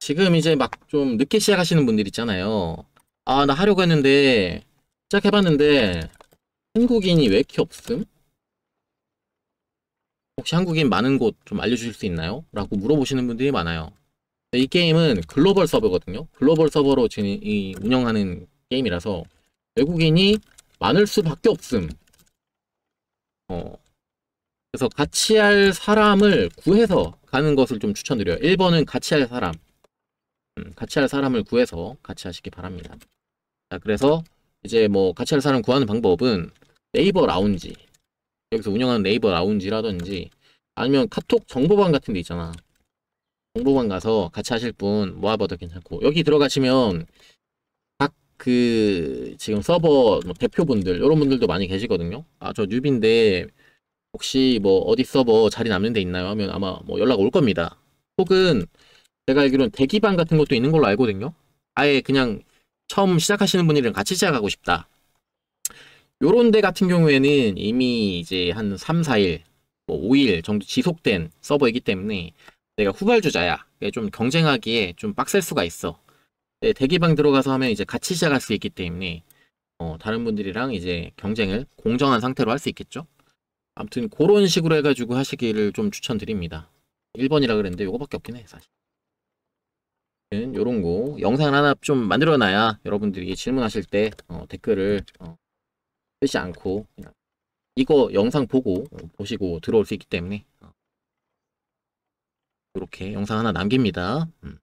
지금 이제 막 좀 늦게 시작하시는 분들 있잖아요. 아, 나 하려고 했는데, 시작해봤는데, 한국인이 왜 이렇게 없음? 혹시 한국인 많은 곳 좀 알려주실 수 있나요? 라고 물어보시는 분들이 많아요. 이 게임은 글로벌 서버거든요. 글로벌 서버로 진, 운영하는 게임이라서 외국인이 많을 수밖에 없음. 어. 그래서 같이 할 사람을 구해서 가는 것을 좀 추천드려요. 1번은 같이 할 사람, 음, 같이 할 사람을 구해서 같이 하시기 바랍니다. 자, 그래서 이제 뭐 같이 할 사람 구하는 방법은 네이버 라운지 여기서 운영하는 네이버 라운지라든지 아니면 카톡 정보방 같은 데 있잖아. 정보방 가서 같이 하실 분 모아봐도 괜찮고 여기 들어가시면 각 그 지금 서버 뭐 대표분들 이런 분들도 많이 계시거든요. 아 저 뉴비인데 혹시 뭐 어디 서버 자리 남는 데 있나요? 하면 아마 뭐 연락 올 겁니다. 혹은 제가 알기로는 대기방 같은 것도 있는 걸로 알거든요. 아예 그냥 처음 시작하시는 분이랑 같이 시작하고 싶다. 요런 데 같은 경우에는 이미 이제 한 3, 4일, 뭐 5일 정도 지속된 서버이기 때문에 내가 후발주자야. 좀 경쟁하기에 좀 빡셀 수가 있어. 네, 대기방 들어가서 하면 이제 같이 시작할 수 있기 때문에 어, 다른 분들이랑 이제 경쟁을 공정한 상태로 할 수 있겠죠. 아무튼 그런 식으로 해가지고 하시기를 좀 추천드립니다. 1번이라 그랬는데 요거밖에 없긴 해 사실. 요런 거 영상 하나 좀 만들어 놔야 여러분들이 질문하실 때 어, 댓글을 어, 쓰지 않고 그냥 이거 영상 보고 어, 보시고 들어올 수 있기 때문에 어, 이렇게 영상 하나 남깁니다 음.